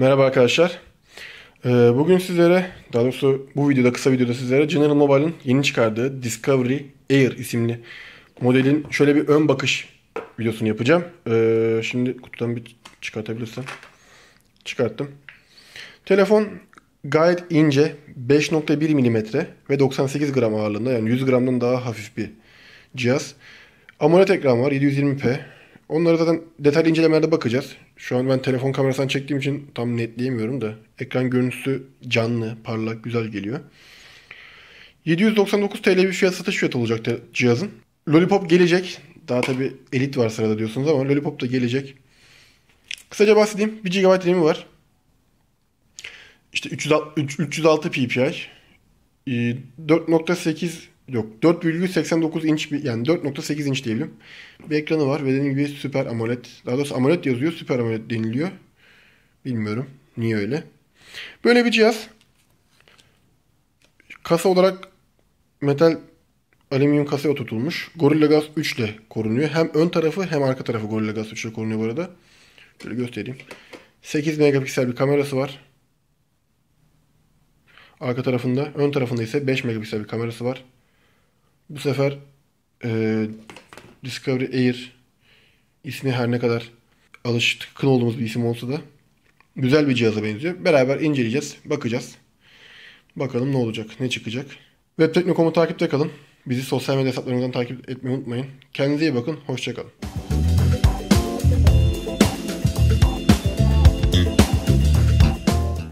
Merhaba arkadaşlar. Ee, bugün sizlere, daha doğrusu bu videoda, kısa videoda sizlere General Mobile'ın yeni çıkardığı Discovery Air isimli modelin şöyle bir ön bakış videosunu yapacağım. Ee, şimdi kutudan bir çıkartabilirsem. Çıkarttım. Telefon gayet ince, 5.1 mm ve 98 gram ağırlığında yani 100 gramdan daha hafif bir cihaz. AMOLED ekran var, 720p. Onları zaten detaylı incelemelerde bakacağız. Şu an ben telefon kamerasından çektiğim için tam netleyemiyorum da. Ekran görüntüsü canlı, parlak, güzel geliyor. 799 TL bir fiyat satış fiyatı olacak cihazın. Lollipop gelecek. Daha tabi elit var sırada diyorsunuz ama Lollipop da gelecek. Kısaca bahsedeyim. 1 GB RAM'i var. İşte 306, 306 ppi. 4.8 Yok 4,89 inç bir yani 4.8 inç diyelim. Bir ekranı var ve dediğim gibi süper AMOLED. Daha doğrusu AMOLED yazıyor süper AMOLED deniliyor. Bilmiyorum niye öyle. Böyle bir cihaz. Kasa olarak metal alüminyum kasaya oturtulmuş. Gorilla Glass 3 ile korunuyor. Hem ön tarafı hem arka tarafı Gorilla Glass 3 ile korunuyor bu arada. Şöyle göstereyim. 8 megapiksel bir kamerası var. Arka tarafında. Ön tarafında ise 5 megapiksel bir kamerası var. Bu sefer e, Discovery Air ismi her ne kadar alışkın olduğumuz bir isim olsa da güzel bir cihaza benziyor. Beraber inceleyeceğiz, bakacağız. Bakalım ne olacak, ne çıkacak. Webtekno.com'u takipte kalın. Bizi sosyal medya hesaplarımızdan takip etmeyi unutmayın. Kendinize iyi bakın, hoşçakalın.